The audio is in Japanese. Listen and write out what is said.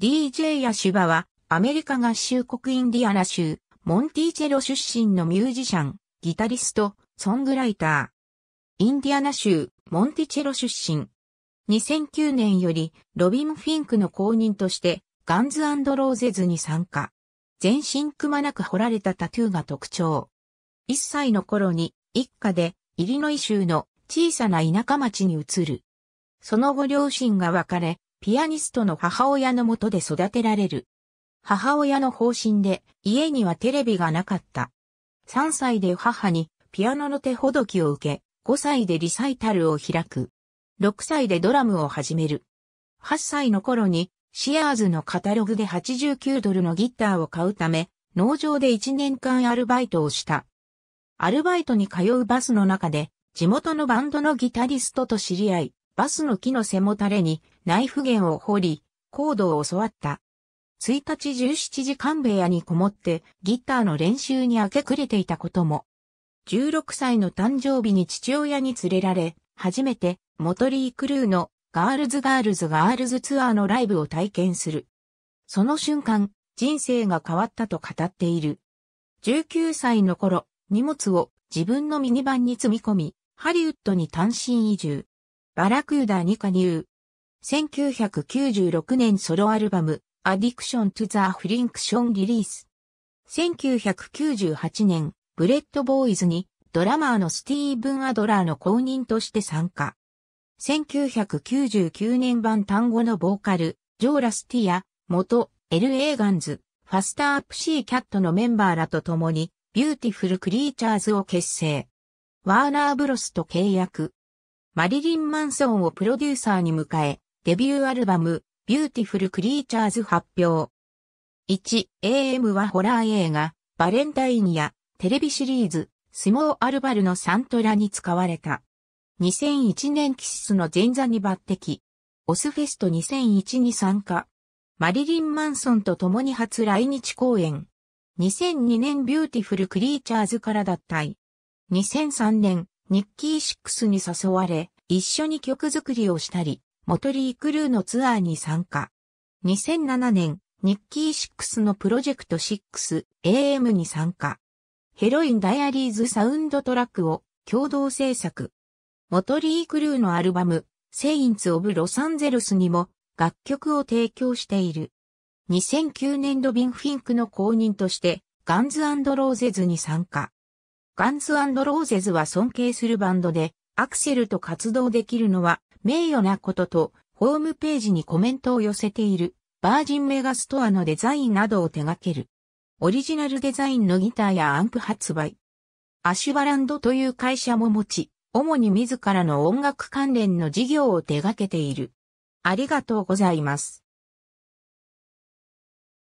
DJ やシュバは、アメリカ合衆国インディアナ州、モンティチェロ出身のミュージシャン、ギタリスト、ソングライター。インディアナ州、モンティチェロ出身。2009年より、ロビン・フィンクの公認として、ガンズローゼズに参加。全身くまなく彫られたタトゥーが特徴。1歳の頃に、一家で、イリノイ州の小さな田舎町に移る。その後両親が別れ、ピアニストの母親のもとで育てられる。母親の方針で家にはテレビがなかった。3歳で母にピアノの手ほどきを受け、5歳でリサイタルを開く。6歳でドラムを始める。8歳の頃にシアーズのカタログで89ドルのギターを買うため、農場で1年間アルバイトをした。アルバイトに通うバスの中で、地元のバンドのギタリストと知り合い、バスの木の背もたれにナイフ弦を掘り、コードを教わった。1日17時間部屋にこもってギターの練習に明け暮れていたことも。16歳の誕生日に父親に連れられ、初めてモトリークルーのガールズガールズガールズツアーのライブを体験する。その瞬間、人生が変わったと語っている。19歳の頃、荷物を自分のミニバンに積み込み、ハリウッドに単身移住。バラクーダに加入。1996年ソロアルバム、アディクション・トゥ・ザ・フリンクションリリース。1998年、ブレッド・ボーイズにドラマーのスティーブン・アドラーの公認として参加。1999年版単語のボーカル、ジョー・ラスティア、元、LA ガンズ、ファスターアップシーキャットのメンバーらと共に、ビューティフル・クリーチャーズを結成。ワーナー・ブロスと契約、マリリン・マンソンをプロデューサーに迎え、デビューアルバム、ビューティフル・クリーチャーズ発表。1AM はホラー映画、バレンタインやテレビシリーズ、スモー・アルバルのサントラに使われた。2001年キスの前座に抜擢。オスフェスト2001に参加。マリリン・マンソンと共に初来日公演。2002年ビューティフル・クリーチャーズから脱退。2003年、ニッキー・シックスに誘われ、一緒に曲作りをしたり、モトリークルーのツアーに参加。2007年、ニッキー6のプロジェクト 6AM に参加。ヘロインダイアリーズサウンドトラックを共同制作。モトリークルーのアルバム、セインツ・オブ・ロサンゼルスにも楽曲を提供している。2009年度ビン・フィンクの公認としてガンズローゼズに参加。ガンズローゼズは尊敬するバンドでアクセルと活動できるのは名誉なことと、ホームページにコメントを寄せている、バージンメガストアのデザインなどを手掛ける。オリジナルデザインのギターやアンプ発売。アシュバランドという会社も持ち、主に自らの音楽関連の事業を手掛けている。ありがとうございます。